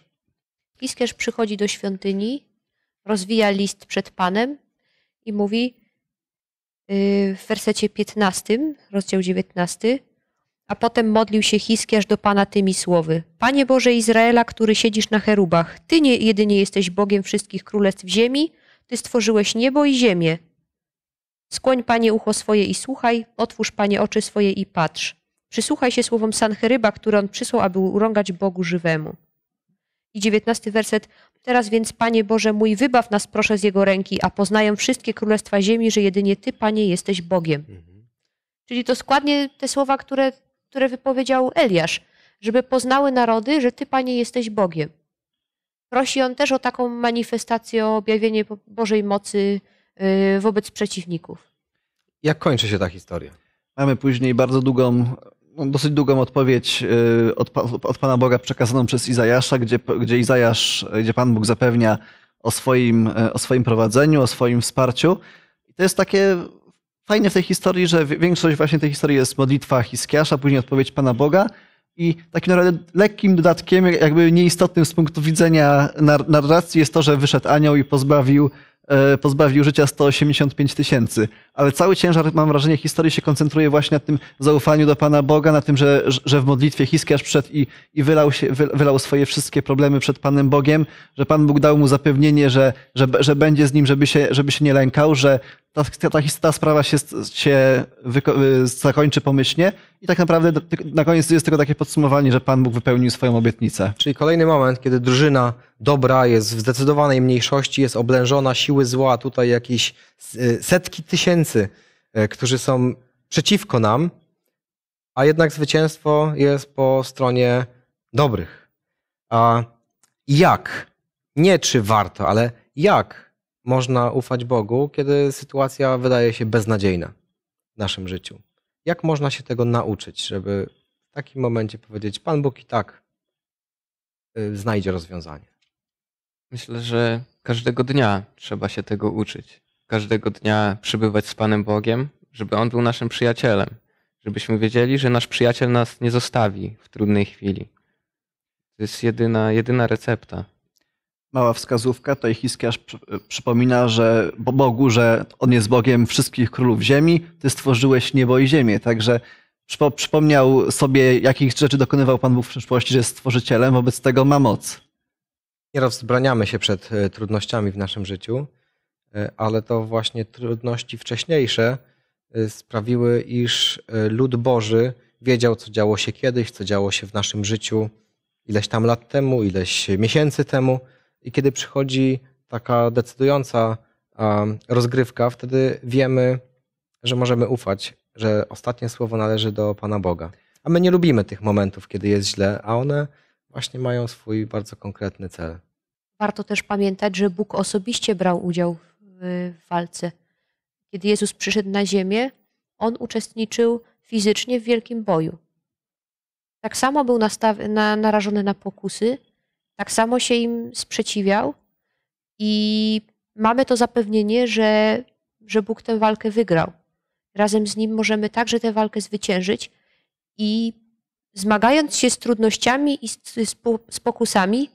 Hiskierz przychodzi do świątyni, rozwija list przed Panem i mówi y, w wersecie 15, rozdział 19, a potem modlił się Hiskiarz do Pana tymi słowy. Panie Boże Izraela, który siedzisz na cherubach, Ty nie, jedynie jesteś Bogiem wszystkich królestw ziemi, Ty stworzyłeś niebo i ziemię. Skłoń Panie ucho swoje i słuchaj, otwórz Panie oczy swoje i patrz. Przysłuchaj się słowom Sancheryba, które on przysłał, aby urągać Bogu żywemu. I dziewiętnasty werset. Teraz więc, Panie Boże mój, wybaw nas proszę z Jego ręki, a poznają wszystkie królestwa ziemi, że jedynie Ty, Panie, jesteś Bogiem. Mhm. Czyli to składnie te słowa, które które wypowiedział Eliasz, żeby poznały narody, że Ty, Panie, jesteś Bogiem. Prosi on też o taką manifestację, o objawienie Bożej mocy y, wobec przeciwników. Jak kończy się ta historia? Mamy później bardzo długą, no dosyć długą odpowiedź y, od, od, Pana Boga przekazaną przez Izajasza, gdzie, gdzie Izajasz, gdzie Pan Bóg zapewnia o swoim, y, o swoim prowadzeniu, o swoim wsparciu. I to jest takie fajne w tej historii, że większość właśnie tej historii jest modlitwa Hiskiasza, później odpowiedź Pana Boga i takim naprawdę lekkim dodatkiem, jakby nieistotnym z punktu widzenia nar narracji jest to, że wyszedł anioł i pozbawił e, pozbawił życia 185 tysięcy. Ale cały ciężar, mam wrażenie, historii się koncentruje właśnie na tym zaufaniu do Pana Boga, na tym, że, że w modlitwie Hiskiasz przed i, i wylał, się, wylał swoje wszystkie problemy przed Panem Bogiem, że Pan Bóg dał mu zapewnienie, że, że, że będzie z nim, żeby się, żeby się nie lękał, że ta, ta, ta sprawa się, się y, zakończy pomyślnie i tak naprawdę na koniec jest tylko takie podsumowanie, że Pan Bóg wypełnił swoją obietnicę. Czyli kolejny moment, kiedy drużyna dobra jest w zdecydowanej mniejszości, jest oblężona siły zła, tutaj jakieś y, setki tysięcy, y, którzy są przeciwko nam, a jednak zwycięstwo jest po stronie dobrych. A jak? Nie czy warto, ale jak można ufać Bogu, kiedy sytuacja wydaje się beznadziejna w naszym życiu? Jak można się tego nauczyć, żeby w takim momencie powiedzieć, Pan Bóg i tak y, znajdzie rozwiązanie? Myślę, że każdego dnia trzeba się tego uczyć. Każdego dnia przybywać z Panem Bogiem, żeby On był naszym przyjacielem. Żebyśmy wiedzieli, że nasz przyjaciel nas nie zostawi w trudnej chwili. To jest jedyna, jedyna recepta mała wskazówka, tutaj Hiskiarz e, przypomina, że Bogu, że On jest Bogiem wszystkich królów ziemi, Ty stworzyłeś niebo i ziemię, także przypomniał sobie, jakich rzeczy dokonywał Pan Bóg w przeszłości, że jest stworzycielem, wobec tego ma moc. Nieraz zbraniamy się przed e, trudnościami w naszym życiu, e, ale to właśnie trudności wcześniejsze sprawiły, iż lud Boży wiedział, co działo się kiedyś, co działo się w naszym życiu ileś tam lat temu, ileś miesięcy temu – i kiedy przychodzi taka decydująca rozgrywka, wtedy wiemy, że możemy ufać, że ostatnie słowo należy do Pana Boga. A my nie lubimy tych momentów, kiedy jest źle, a one właśnie mają swój bardzo konkretny cel. Warto też pamiętać, że Bóg osobiście brał udział w walce. Kiedy Jezus przyszedł na ziemię, on uczestniczył fizycznie w wielkim boju. Tak samo był nastaw- na, narażony na pokusy, tak samo się im sprzeciwiał i mamy to zapewnienie, że, że Bóg tę walkę wygrał. Razem z Nim możemy także tę walkę zwyciężyć i zmagając się z trudnościami i z, z, z pokusami,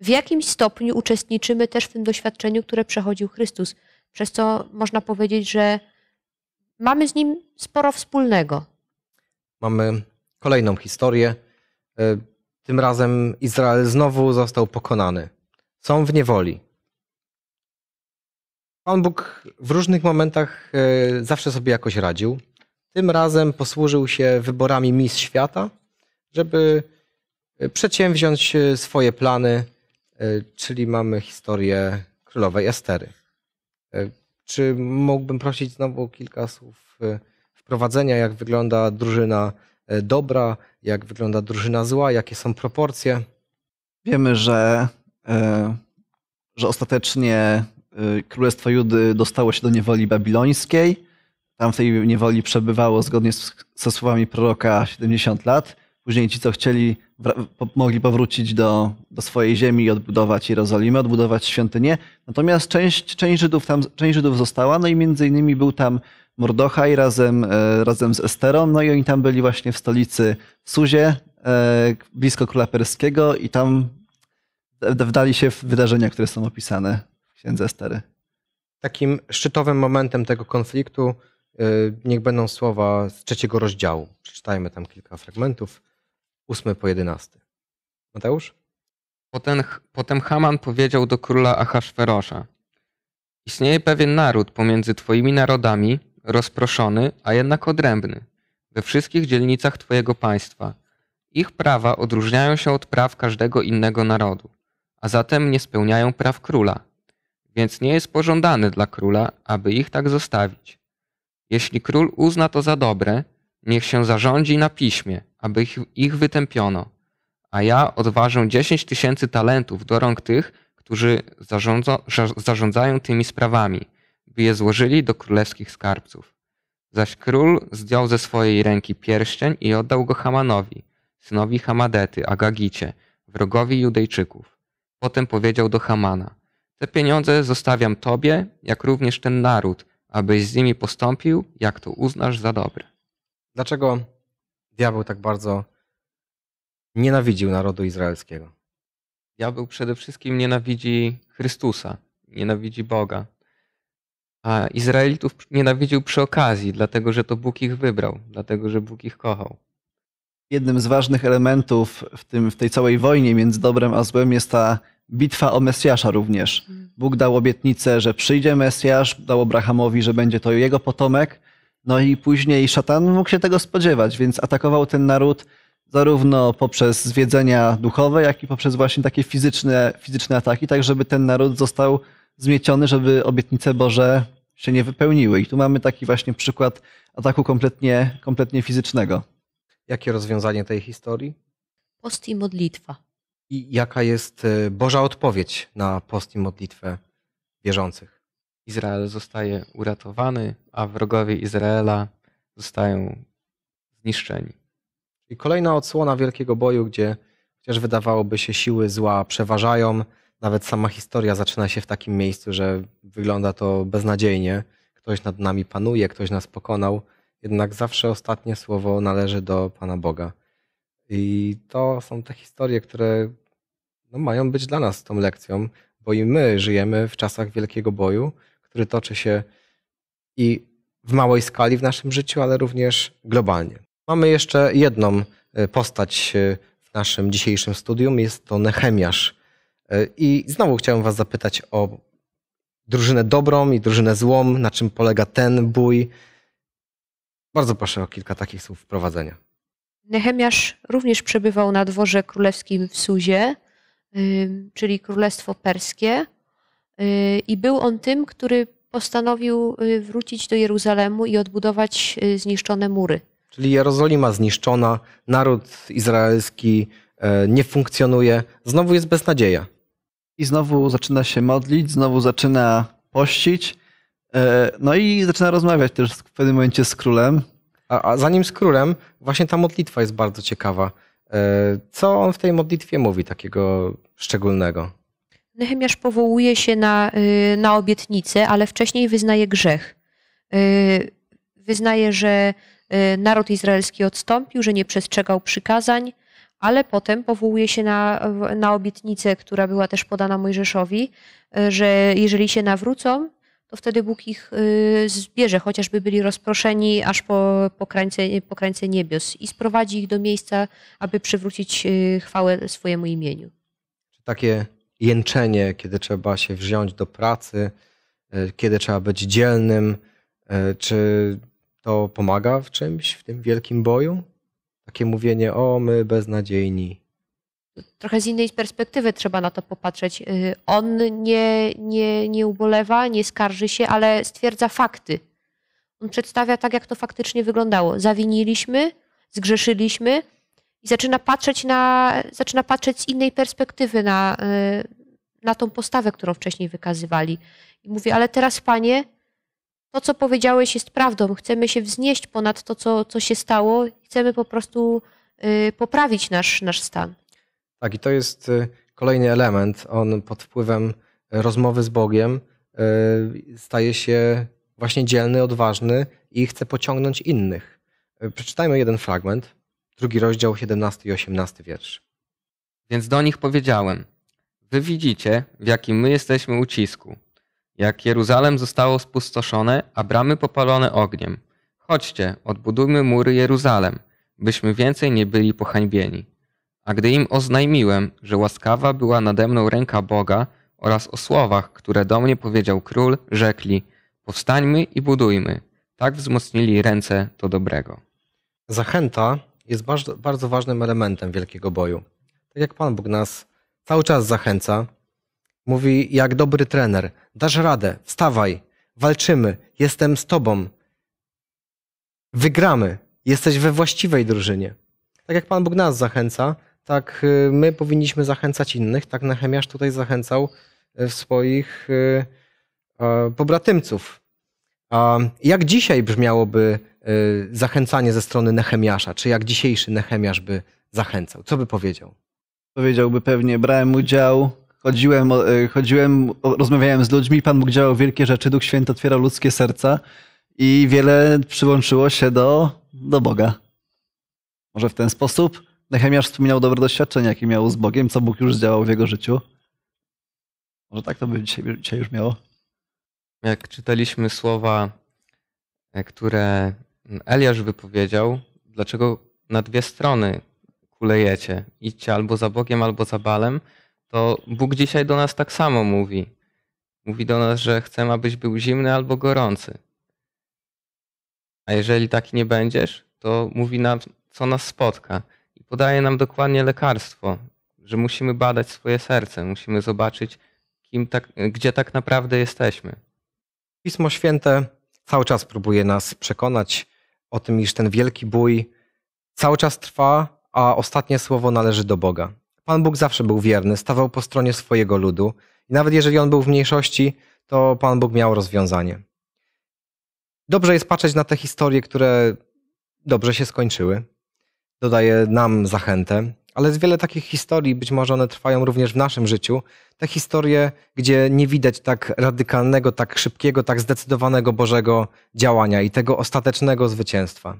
w jakimś stopniu uczestniczymy też w tym doświadczeniu, które przechodził Chrystus, przez co można powiedzieć, że mamy z Nim sporo wspólnego. Mamy kolejną historię tym razem Izrael znowu został pokonany. Są w niewoli. Pan Bóg w różnych momentach e, zawsze sobie jakoś radził. Tym razem posłużył się wyborami mis świata, żeby e, przedsięwziąć e, swoje plany, czyli mamy historię królowej Estery. Czy mógłbym prosić znowu kilka słów wprowadzenia, jak wygląda drużyna E, dobra, jak wygląda drużyna zła, jakie są proporcje. Wiemy, że, e, że ostatecznie e, Królestwo Judy dostało się do niewoli babilońskiej. Tam w tej niewoli przebywało zgodnie z, ze słowami proroka 70 lat. Później ci, co chcieli, mogli powrócić do, do swojej ziemi i odbudować Jerozolimę, odbudować świątynię. Natomiast część, część, Żydów tam, część Żydów została, no i między innymi był tam Mordochaj razem, e, razem z Esterą. No i oni tam byli właśnie w stolicy Suzie, e, blisko Króla Perskiego i tam wdali się w wydarzenia, które są opisane w Księdze Estery. Takim szczytowym momentem tego konfliktu e, niech będą słowa z trzeciego rozdziału. Przeczytajmy tam kilka fragmentów, ósmy po jedenasty. Mateusz? Potem, potem Haman powiedział do króla Ahasferosza Istnieje pewien naród pomiędzy twoimi narodami, rozproszony, a jednak odrębny, we wszystkich dzielnicach Twojego państwa. Ich prawa odróżniają się od praw każdego innego narodu, a zatem nie spełniają praw króla. Więc nie jest pożądane dla króla, aby ich tak zostawić. Jeśli król uzna to za dobre, niech się zarządzi na piśmie, aby ich, ich wytępiono, a ja odważę dziesięć tysięcy talentów do rąk tych, którzy zarządzają tymi sprawami – by je złożyli do królewskich skarbców. Zaś król zdjął ze swojej ręki pierścień i oddał go Hamanowi, synowi Hamadety, Agagicie, wrogowi Judejczyków. Potem powiedział do Hamana: Te pieniądze zostawiam tobie, jak również ten naród, abyś z nimi postąpił, jak to uznasz za dobre. Dlaczego diabeł tak bardzo nienawidził narodu izraelskiego? Diabeł przede wszystkim nienawidzi Chrystusa, nienawidzi Boga, a Izraelitów nienawidził przy okazji, dlatego że to Bóg ich wybrał, dlatego że Bóg ich kochał. Jednym z ważnych elementów w, tym, w tej całej wojnie między dobrem a złem jest ta bitwa o Mesjasza również. Bóg dał obietnicę, że przyjdzie Mesjasz, dał Abrahamowi, że będzie to jego potomek. No i później szatan mógł się tego spodziewać, więc atakował ten naród zarówno poprzez zwiedzenia duchowe, jak i poprzez właśnie takie fizyczne, fizyczne ataki, tak żeby ten naród został zmieciony, żeby obietnice Boże się nie wypełniły. I tu mamy taki właśnie przykład ataku kompletnie, kompletnie fizycznego. Jakie rozwiązanie tej historii? Post i modlitwa. I jaka jest e, Boża odpowiedź na post i modlitwę wierzących? Izrael zostaje uratowany, a wrogowie Izraela zostają zniszczeni. I kolejna odsłona wielkiego boju, gdzie chociaż wydawałoby się siły zła przeważają, nawet sama historia zaczyna się w takim miejscu, że wygląda to beznadziejnie. Ktoś nad nami panuje, ktoś nas pokonał. Jednak zawsze ostatnie słowo należy do Pana Boga. I to są te historie, które no, mają być dla nas tą lekcją, bo i my żyjemy w czasach wielkiego boju, który toczy się i w małej skali w naszym życiu, ale również globalnie. Mamy jeszcze jedną e, postać e, w naszym dzisiejszym studium, jest to Nechemiasz. E, I znowu chciałem Was zapytać o drużynę dobrą i drużynę złą, na czym polega ten bój. Bardzo proszę o kilka takich słów wprowadzenia. Nehemiasz również przebywał na dworze królewskim w Suzie, y, czyli Królestwo Perskie, y, i był on tym, który postanowił y, wrócić do Jeruzalemu i odbudować zniszczone mury. Czyli Jerozolima zniszczona, naród izraelski e, nie funkcjonuje, znowu jest beznadzieja i znowu zaczyna się modlić, znowu zaczyna pościć, e, no i zaczyna rozmawiać też w pewnym momencie z królem. A, a zanim z królem, właśnie ta modlitwa jest bardzo ciekawa. E, co on w tej modlitwie mówi takiego szczególnego? Nehemiasz powołuje się na, y, na obietnicę, ale wcześniej wyznaje grzech. Y, wyznaje, że y, naród izraelski odstąpił, że nie przestrzegał przykazań, ale potem powołuje się na, na obietnicę, która była też podana Mojżeszowi, e, że jeżeli się nawrócą, to wtedy Bóg ich e, zbierze, chociażby byli rozproszeni aż po, po, krańce, po krańce niebios i sprowadzi ich do miejsca, aby przywrócić e, chwałę swojemu imieniu. Czy takie jęczenie, kiedy trzeba się wziąć do pracy, kiedy trzeba być dzielnym, czy to pomaga w czymś w tym wielkim boju? Takie mówienie, o my beznadziejni. Trochę z innej perspektywy trzeba na to popatrzeć. Y, on nie, nie, nie ubolewa, nie skarży się, ale stwierdza fakty. On przedstawia tak, jak to faktycznie wyglądało. Zawiniliśmy, zgrzeszyliśmy i zaczyna patrzeć, na, zaczyna patrzeć z innej perspektywy na, y, na tą postawę, którą wcześniej wykazywali. I mówi, ale teraz, panie, to, co powiedziałeś, jest prawdą. Chcemy się wznieść ponad to, co, co się stało. Chcemy po prostu y, poprawić nasz, nasz stan. Tak, i to jest y, kolejny element. On pod wpływem rozmowy z Bogiem y, staje się właśnie dzielny, odważny i chce pociągnąć innych. Przeczytajmy jeden fragment, drugi rozdział, 17 i 18 wiersz. Więc do nich powiedziałem: Wy widzicie, w jakim my jesteśmy ucisku jak Jeruzalem zostało spustoszone, a bramy popalone ogniem. Chodźcie, odbudujmy mury Jeruzalem, byśmy więcej nie byli pohańbieni. A gdy im oznajmiłem, że łaskawa była nade mną ręka Boga oraz o słowach, które do mnie powiedział król, rzekli: Powstańmy i budujmy. Tak wzmocnili ręce do dobrego. Zachęta jest bardzo, ważnym elementem wielkiego boju. Tak jak Pan Bóg nas cały czas zachęca, Mówi jak dobry trener: Dasz radę, wstawaj, walczymy, jestem z tobą. Wygramy, jesteś we właściwej drużynie. Tak jak Pan Bóg nas zachęca, tak y, my powinniśmy zachęcać innych. Tak Nehemiasz tutaj zachęcał y, swoich y, pobratymców. A jak dzisiaj brzmiałoby zachęcanie ze strony Nehemiasza? Czy jak dzisiejszy Nehemiasz by zachęcał? Co by powiedział? Powiedziałby pewnie, brałem udział chodziłem, e, chodziłem, rozmawiałem z ludźmi, Pan Bóg działał wielkie rzeczy, Duch Święty otwierał ludzkie serca i wiele przyłączyło się do, do Boga. Może w ten sposób Nehemiasz wspominał dobre doświadczenia, jakie miał z Bogiem, co Bóg już zdziałał w jego życiu. Może tak to by dzisiaj, dzisiaj już miało. Jak czytaliśmy słowa, e, które Eliasz wypowiedział, dlaczego na dwie strony kulejecie? Idźcie albo za Bogiem, albo za Balem to Bóg dzisiaj do nas tak samo mówi. Mówi do nas, że chce, abyś był zimny albo gorący. A jeżeli taki nie będziesz, to mówi nam, co nas spotka. I podaje nam dokładnie lekarstwo, że musimy badać swoje serce, musimy zobaczyć, kim tak, gdzie tak naprawdę jesteśmy. Pismo Święte cały czas próbuje nas przekonać o tym, iż ten wielki bój cały czas trwa, a ostatnie słowo należy do Boga. Pan Bóg zawsze był wierny, stawał po stronie swojego ludu i nawet jeżeli on był w mniejszości, to Pan Bóg miał rozwiązanie. Dobrze jest patrzeć na te historie, które dobrze się skończyły. Dodaje nam zachętę, ale jest wiele takich historii, być może one trwają również w naszym życiu. Te historie, gdzie nie widać tak radykalnego, tak szybkiego, tak zdecydowanego Bożego działania i tego ostatecznego zwycięstwa.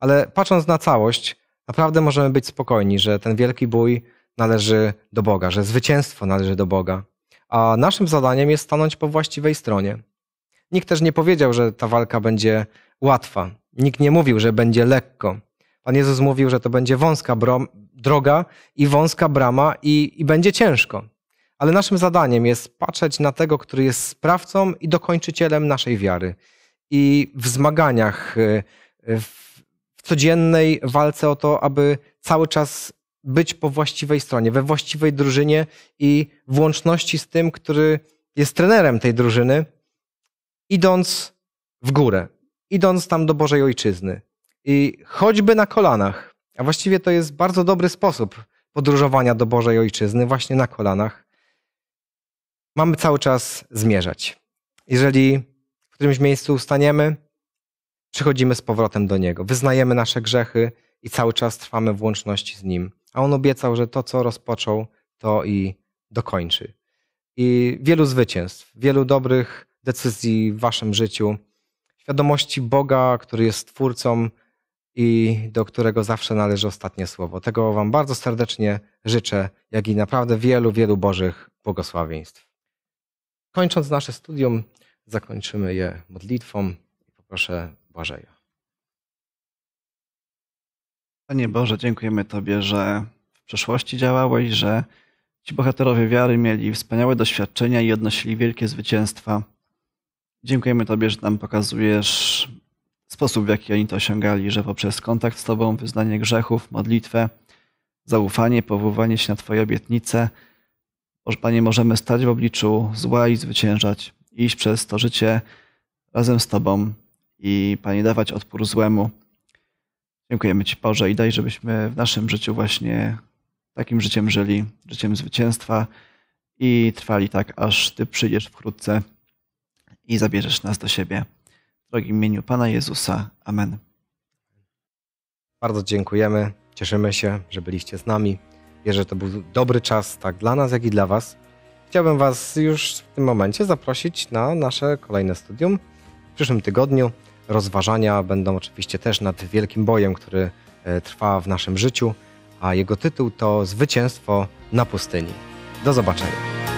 Ale patrząc na całość, naprawdę możemy być spokojni, że ten wielki bój należy do Boga, że zwycięstwo należy do Boga, a naszym zadaniem jest stanąć po właściwej stronie. Nikt też nie powiedział, że ta walka będzie łatwa. Nikt nie mówił, że będzie lekko. Pan Jezus mówił, że to będzie wąska droga i wąska brama i, i będzie ciężko. Ale naszym zadaniem jest patrzeć na tego, który jest sprawcą i dokończycielem naszej wiary. I w zmaganiach, y, y, w codziennej walce o to, aby cały czas być po właściwej stronie, we właściwej drużynie i w łączności z tym, który jest trenerem tej drużyny, idąc w górę, idąc tam do Bożej Ojczyzny. I choćby na kolanach, a właściwie to jest bardzo dobry sposób podróżowania do Bożej Ojczyzny, właśnie na kolanach, mamy cały czas zmierzać. Jeżeli w którymś miejscu ustaniemy, przychodzimy z powrotem do Niego, wyznajemy nasze grzechy, i cały czas trwamy w łączności z Nim. A On obiecał, że to, co rozpoczął, to i dokończy. I wielu zwycięstw, wielu dobrych decyzji w Waszym życiu, świadomości Boga, który jest Twórcą i do którego zawsze należy ostatnie słowo. Tego Wam bardzo serdecznie życzę, jak i naprawdę wielu, wielu Bożych błogosławieństw. Kończąc nasze studium, zakończymy je modlitwą i poproszę Błażeja. Panie Boże, dziękujemy Tobie, że w przeszłości działałeś, że ci bohaterowie wiary mieli wspaniałe doświadczenia i odnosili wielkie zwycięstwa. Dziękujemy Tobie, że nam pokazujesz sposób, w jaki oni to osiągali, że poprzez kontakt z Tobą, wyznanie grzechów, modlitwę, zaufanie, powoływanie się na Twoje obietnice, Boże Panie, możemy stać w obliczu zła i zwyciężać, iść przez to życie razem z Tobą i Panie dawać odpór złemu. Dziękujemy Ci Boże i daj, żebyśmy w naszym życiu właśnie takim życiem żyli, życiem zwycięstwa i trwali tak, aż Ty przyjdziesz wkrótce i zabierzesz nas do siebie. W drogim imieniu Pana Jezusa. Amen. Bardzo dziękujemy. Cieszymy się, że byliście z nami. Wierzę, że to był dobry czas tak dla nas, jak i dla Was. Chciałbym Was już w tym momencie zaprosić na nasze kolejne studium w przyszłym tygodniu. Rozważania będą oczywiście też nad wielkim bojem, który e, trwa w naszym życiu, a jego tytuł to Zwycięstwo na pustyni. Do zobaczenia.